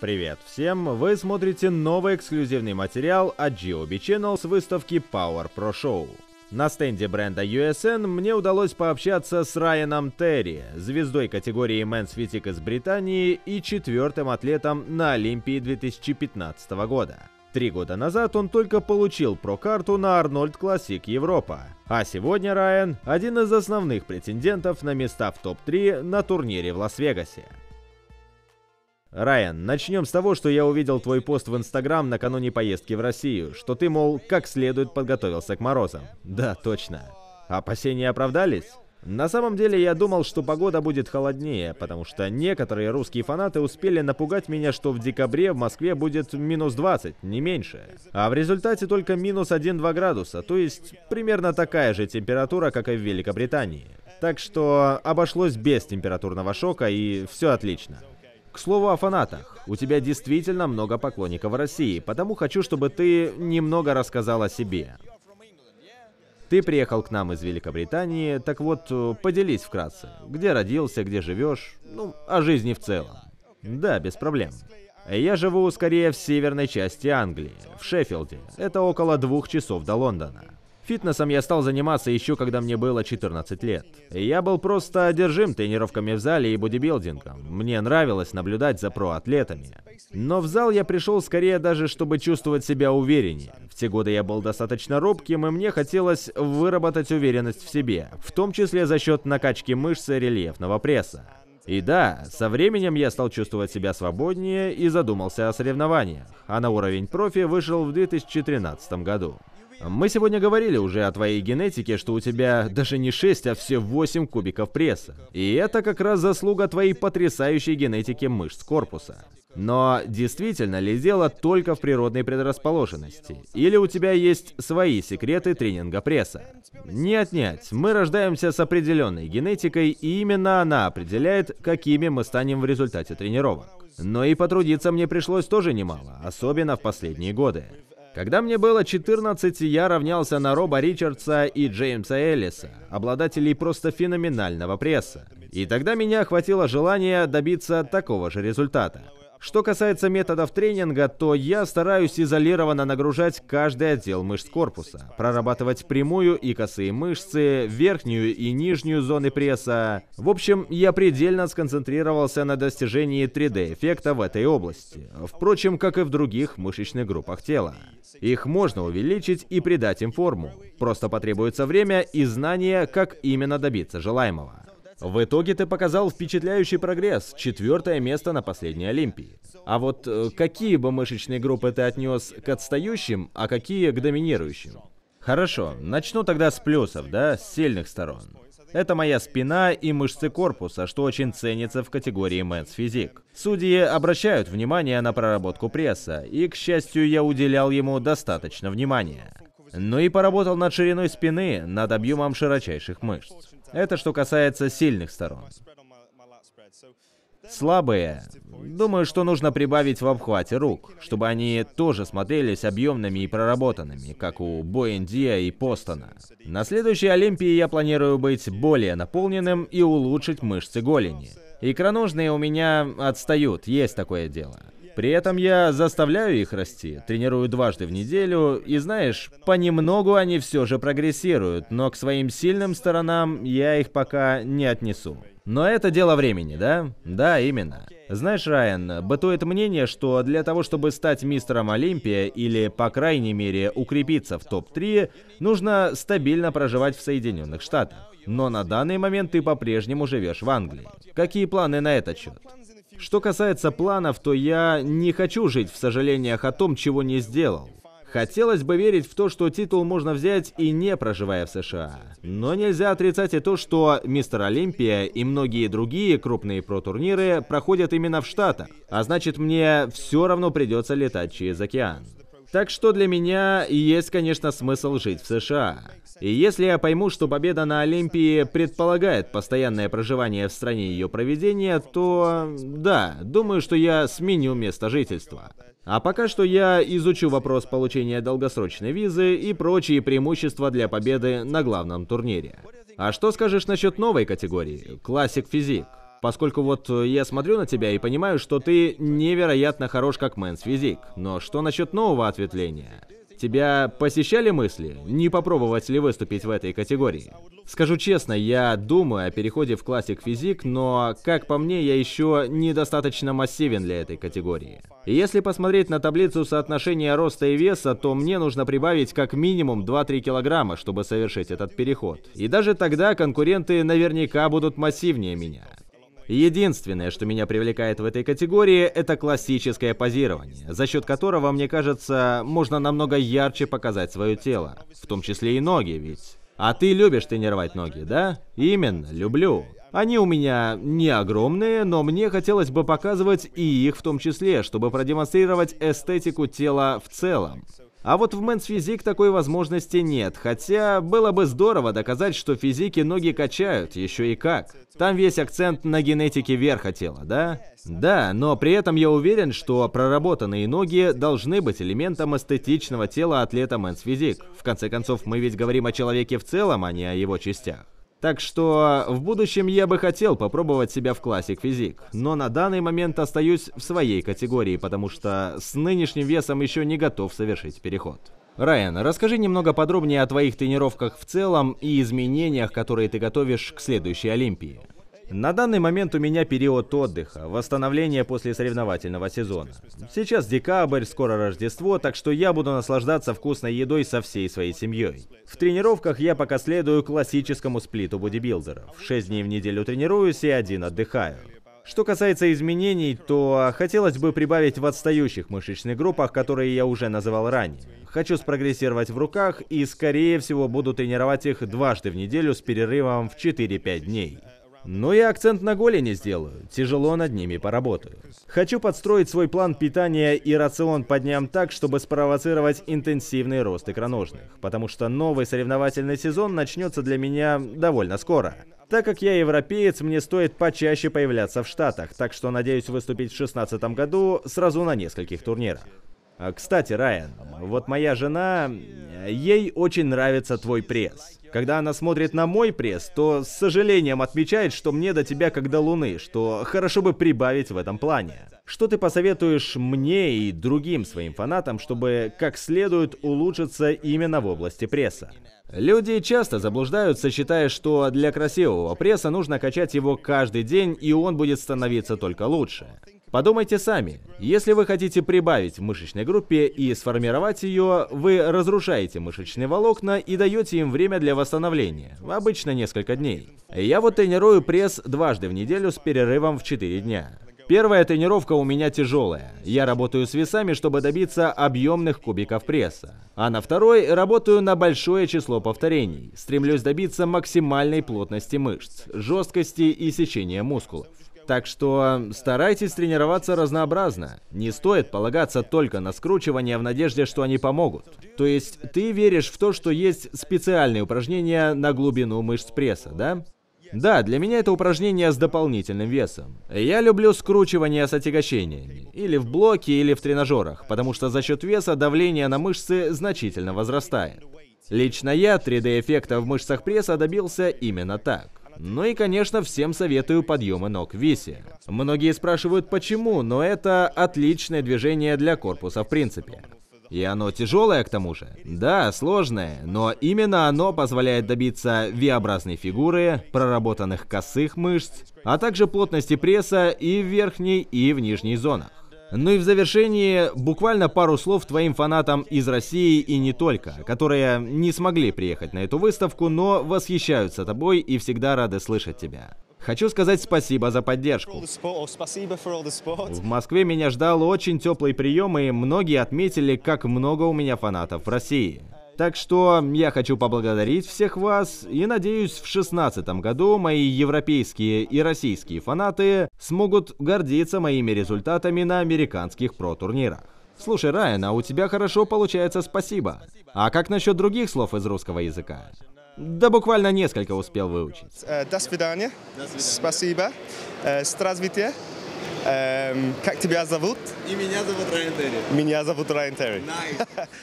Привет всем! Вы смотрите новый эксклюзивный материал от GOB Channel с выставки Power Pro Show. На стенде бренда USN мне удалось пообщаться с Райаном Терри, звездой категории Men's Physique из Британии и четвертым атлетом на Олимпии 2015 года. Три года назад он только получил прокарту на Арнольд Классик Европа. А сегодня Райан – один из основных претендентов на места в топ-3 на турнире в Лас-Вегасе. Райан, начнем с того, что я увидел твой пост в Инстаграм накануне поездки в Россию, что ты, мол, как следует подготовился к морозам. Да, точно. Опасения оправдались? На самом деле я думал, что погода будет холоднее, потому что некоторые русские фанаты успели напугать меня, что в декабре в Москве будет минус 20, не меньше. А в результате только минус 1-2 градуса, то есть примерно такая же температура, как и в Великобритании. Так что обошлось без температурного шока и все отлично. К слову о фанатах. У тебя действительно много поклонников в России, потому хочу, чтобы ты немного рассказал о себе. Ты приехал к нам из Великобритании, так вот, э, поделись вкратце. Где родился, где живешь, ну, о жизни в целом. Да, без проблем. Я живу скорее в северной части Англии, в Шеффилде. Это около двух часов до Лондона. Фитнесом я стал заниматься еще когда мне было 14 лет. Я был просто одержим тренировками в зале и бодибилдингом. Мне нравилось наблюдать за проатлетами. Но в зал я пришел скорее даже, чтобы чувствовать себя увереннее. В те годы я был достаточно робким, и мне хотелось выработать уверенность в себе, в том числе за счет накачки мышц и рельефного пресса. И да, со временем я стал чувствовать себя свободнее и задумался о соревнованиях, а на уровень профи вышел в 2013 году. Мы сегодня говорили уже о твоей генетике, что у тебя даже не 6, а все 8 кубиков пресса. И это как раз заслуга твоей потрясающей генетики мышц корпуса. Но действительно ли дело только в природной предрасположенности? Или у тебя есть свои секреты тренинга пресса? Нет-нет, мы рождаемся с определенной генетикой, и именно она определяет, какими мы станем в результате тренировок. Но и потрудиться мне пришлось тоже немало, особенно в последние годы. Когда мне было 14, я равнялся на Роба Ричардса и Джеймса Эллиса, обладателей просто феноменального пресса. И тогда меня охватило желание добиться такого же результата. Что касается методов тренинга, то я стараюсь изолированно нагружать каждый отдел мышц корпуса, прорабатывать прямую и косые мышцы, верхнюю и нижнюю зоны пресса. В общем, я предельно сконцентрировался на достижении 3D-эффекта в этой области, впрочем, как и в других мышечных группах тела. Их можно увеличить и придать им форму, просто потребуется время и знание, как именно добиться желаемого. В итоге ты показал впечатляющий прогресс, четвертое место на последней Олимпии. А вот э, какие бы мышечные группы ты отнес к отстающим, а какие к доминирующим? Хорошо, начну тогда с плюсов, да, с сильных сторон. Это моя спина и мышцы корпуса, что очень ценится в категории Men's Physique. Судьи обращают внимание на проработку пресса, и, к счастью, я уделял ему достаточно внимания. Но ну и поработал над шириной спины, над объемом широчайших мышц. Это что касается сильных сторон. Слабые. Думаю, что нужно прибавить в обхвате рук, чтобы они тоже смотрелись объемными и проработанными, как у Боэндия и Постона. На следующей Олимпии я планирую быть более наполненным и улучшить мышцы голени. Икроножные у меня отстают, есть такое дело. При этом я заставляю их расти, тренирую дважды в неделю, и знаешь, понемногу они все же прогрессируют, но к своим сильным сторонам я их пока не отнесу. Но это дело времени, да? Да, именно. Знаешь, Райан, бытует мнение, что для того, чтобы стать мистером Олимпия или, по крайней мере, укрепиться в топ-3, нужно стабильно проживать в Соединенных Штатах. Но на данный момент ты по-прежнему живешь в Англии. Какие планы на этот счет? Что касается планов, то я не хочу жить в сожалениях о том, чего не сделал. Хотелось бы верить в то, что титул можно взять и не проживая в США. Но нельзя отрицать и то, что Мистер Олимпия и многие другие крупные про-турниры проходят именно в Штатах. А значит, мне все равно придется летать через океан. Так что для меня есть, конечно, смысл жить в США. И если я пойму, что победа на Олимпии предполагает постоянное проживание в стране ее проведения, то да, думаю, что я сменю место жительства. А пока что я изучу вопрос получения долгосрочной визы и прочие преимущества для победы на главном турнире. А что скажешь насчет новой категории? Классик физик. Поскольку вот э, я смотрю на тебя и понимаю, что ты невероятно хорош как мэнс физик. Но что насчет нового ответвления? Тебя посещали мысли, не попробовать ли выступить в этой категории? Скажу честно, я думаю о переходе в классик физик, но, как по мне, я еще недостаточно массивен для этой категории. Если посмотреть на таблицу соотношения роста и веса, то мне нужно прибавить как минимум 2-3 килограмма, чтобы совершить этот переход. И даже тогда конкуренты наверняка будут массивнее меня. Единственное, что меня привлекает в этой категории, это классическое позирование, за счет которого, мне кажется, можно намного ярче показать свое тело, в том числе и ноги, ведь... А ты любишь тренировать ноги, да? Именно, люблю. Они у меня не огромные, но мне хотелось бы показывать и их в том числе, чтобы продемонстрировать эстетику тела в целом. А вот в Мэнс Физик такой возможности нет, хотя было бы здорово доказать, что физики ноги качают, еще и как. Там весь акцент на генетике верха тела, да? Да, но при этом я уверен, что проработанные ноги должны быть элементом эстетичного тела атлета Мэнс Физик. В конце концов, мы ведь говорим о человеке в целом, а не о его частях. Так что э, в будущем я бы хотел попробовать себя в классик физик, но на данный момент остаюсь в своей категории, потому что с нынешним весом еще не готов совершить переход. Райан, расскажи немного подробнее о твоих тренировках в целом и изменениях, которые ты готовишь к следующей Олимпии. На данный момент у меня период отдыха, восстановление после соревновательного сезона. Сейчас декабрь, скоро Рождество, так что я буду наслаждаться вкусной едой со всей своей семьей. В тренировках я пока следую классическому сплиту бодибилдеров. шесть дней в неделю тренируюсь и один отдыхаю. Что касается изменений, то а, хотелось бы прибавить в отстающих мышечных группах, которые я уже называл ранее. Хочу спрогрессировать в руках и, скорее всего, буду тренировать их дважды в неделю с перерывом в 4-5 дней. Но я акцент на голени сделаю, тяжело над ними поработаю. Хочу подстроить свой план питания и рацион по дням так, чтобы спровоцировать интенсивный рост икроножных, потому что новый соревновательный сезон начнется для меня довольно скоро. Так как я европеец, мне стоит почаще появляться в Штатах, так что надеюсь выступить в 2016 году сразу на нескольких турнирах. А, кстати, Райан, вот моя жена, ей очень нравится твой пресс. Когда она смотрит на мой пресс, то с сожалением отмечает, что мне до тебя как до луны, что хорошо бы прибавить в этом плане. Что ты посоветуешь мне и другим своим фанатам, чтобы как следует улучшиться именно в области пресса? Люди часто заблуждаются, считая, что для красивого пресса нужно качать его каждый день, и он будет становиться только лучше. Подумайте сами. Если вы хотите прибавить в мышечной группе и сформировать ее, вы разрушаете мышечные волокна и даете им время для восстановления, обычно несколько дней. Я вот тренирую пресс дважды в неделю с перерывом в 4 дня. Первая тренировка у меня тяжелая. Я работаю с весами, чтобы добиться объемных кубиков пресса. А на второй работаю на большое число повторений. Стремлюсь добиться максимальной плотности мышц, жесткости и сечения мускулов. Так что старайтесь тренироваться разнообразно. Не стоит полагаться только на скручивания в надежде, что они помогут. То есть ты веришь в то, что есть специальные упражнения на глубину мышц пресса, да? Да, для меня это упражнение с дополнительным весом. Я люблю скручивание с отягощениями. Или в блоке, или в тренажерах, потому что за счет веса давление на мышцы значительно возрастает. Лично я 3D-эффекта в мышцах пресса добился именно так. Ну и, конечно, всем советую подъемы ног в висе. Многие спрашивают, почему, но это отличное движение для корпуса в принципе. И оно тяжелое к тому же. Да, сложное, но именно оно позволяет добиться V-образной фигуры, проработанных косых мышц, а также плотности пресса и в верхней, и в нижней зонах. Ну и в завершении буквально пару слов твоим фанатам из России и не только, которые не смогли приехать на эту выставку, но восхищаются тобой и всегда рады слышать тебя. Хочу сказать спасибо за поддержку. Oh, в Москве меня ждал очень теплый прием, и многие отметили, как много у меня фанатов в России. Так что я хочу поблагодарить всех вас и надеюсь в 2016 году мои европейские и российские фанаты смогут гордиться моими результатами на американских про-турнирах. Слушай, Райан, а у тебя хорошо получается спасибо. А как насчет других слов из русского языка? Да буквально несколько успел выучить. Э, до свидания. Спасибо. Э, здравствуйте. Эм, как тебя зовут? И меня зовут Райан Терри. Меня зовут Райан Терри. Nice.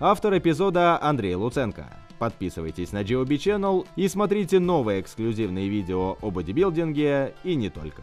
Автор эпизода Андрей Луценко. Подписывайтесь на GOB Channel и смотрите новые эксклюзивные видео о бодибилдинге и не только.